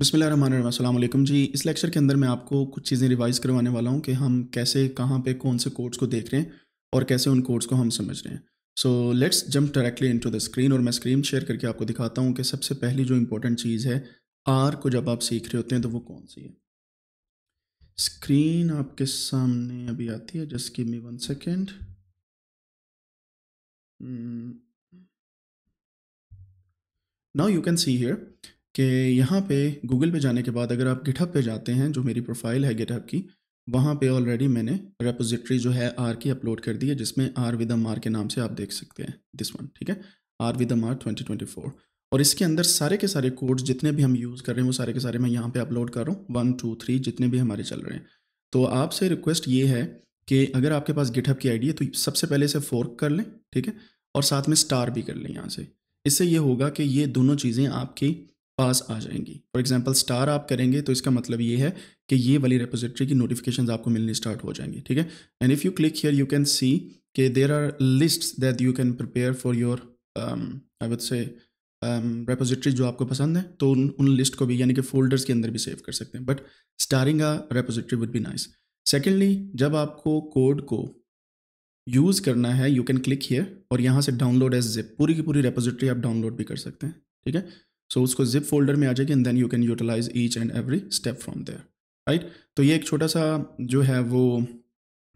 बसमिल जी इस लेक्चर के अंदर मैं आपको कुछ चीज़ें रिवाइज़ करवाने वाला हूँ कि हम कैसे कहाँ पे कौन से कोड्स को देख रहे हैं और कैसे उन कोड्स को हम समझ रहे हैं so let's jump directly into the screen और मैं स्क्रीन शेयर करके आपको दिखाता हूँ कि सबसे पहली जो इंपॉर्टेंट चीज़ है आर को जब आप सीख रहे होते हैं तो वो कौन सी है स्क्रीन आपके सामने अभी आती है just give me one second now you can see here कि यहाँ पे गूगल पे जाने के बाद अगर आप गिटहब पे जाते हैं जो मेरी प्रोफाइल है गिटहब की वहाँ पे ऑलरेडी मैंने रेपोजिटरी जो है आर की अपलोड कर दी है जिसमें आर विद एम आर के नाम से आप देख सकते हैं दिस वन ठीक है R with M R twenty twenty four और इसके अंदर सारे के सारे कोड्स जितने भी हम यूज़ कर रहे हैं वो सारे के सारे मैं यहाँ पर अपलोड कर रहा हूँ वन टू थ्री जितने भी हमारे चल रहे हैं तो आपसे रिक्वेस्ट ये है कि अगर आपके पास गिटहब की आईडी है तो सबसे पहले इसे फोर्क कर लें ठीक है और साथ में स्टार भी कर लें यहाँ से इससे ये होगा कि ये दोनों चीज़ें आपकी पास आ जाएंगी फॉर एग्जाम्पल स्टार आप करेंगे तो इसका मतलब ये है कि ये वाली रेपोजिटरी की नोटिफिकेशन आपको मिलनी स्टार्ट हो जाएंगी ठीक है and if you click here you can see कि there are list that you can prepare for your I would say repository जो आपको पसंद है तो उन उन लिस्ट को भी यानी कि फोल्डर्स के अंदर भी सेव कर सकते हैं but starring a repository would be nice secondly जब आपको कोड को यूज़ करना है यू कैन क्लिक हियर और यहाँ से डाउनलोड एज जिप पूरी की पूरी रेपोजिटरी आप डाउनलोड भी कर सकते हैं ठीक है सो उसको जिप फोल्डर में आ जाएगी and then you can utilise each and every step from there right तो ये एक छोटा सा जो है वो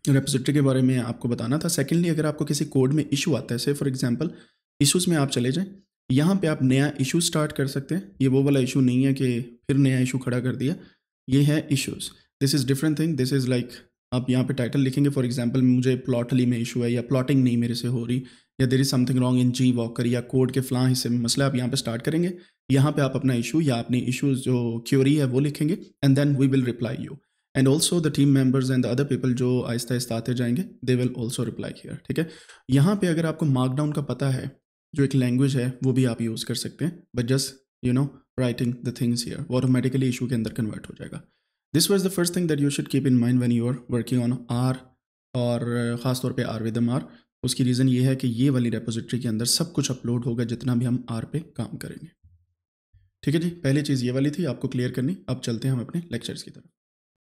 रेपोजिटरी के बारे में आपको बताना था सेकेंडली अगर आपको किसी कोड में इशू आता है से फॉर एग्जाम्पल इशूज़ में आप चले जाएँ यहाँ पे आप नया इशू स्टार्ट कर सकते हैं ये वो वाला इशू नहीं है कि फिर नया इशू खड़ा कर दिया ये है issues this is different thing this is like आप यहाँ पे टाइटल लिखेंगे फॉर एग्जांपल मुझे प्लॉटली में इशू है या प्लॉटिंग नहीं मेरे से हो रही या there is something wrong in G walker या कोड के फ्लां हिस्से में मसला आप यहाँ पे स्टार्ट करेंगे यहाँ पे आप अपना इशू या अपनी इशूज़ जो क्योरी है वो लिखेंगे and then we will reply you and also the team members and the other people जो आहिस्ता आहिस्ता आते जाएंगे they will also reply here ठीक है यहाँ पे अगर आपको मार्कडाउन का पता है जो एक लैंग्वेज है वो भी आप यूज़ कर सकते हैं but just you know writing the things here वो ऑटोमेटिकली इशू के अंदर कन्वर्ट हो जाएगा this was the first thing that you should keep in mind when you are working on R और uh, ख़ास तौर पे आर विद एम आर उसकी रीज़न ये है कि ये वाली रेपोजिट्री के अंदर सब कुछ अपलोड होगा जितना भी हम आर पे काम करेंगे ठीक है जी पहली चीज़ ये वाली थी आपको क्लियर करनी अब चलते हैं हम अपने लेक्चर्स की तरफ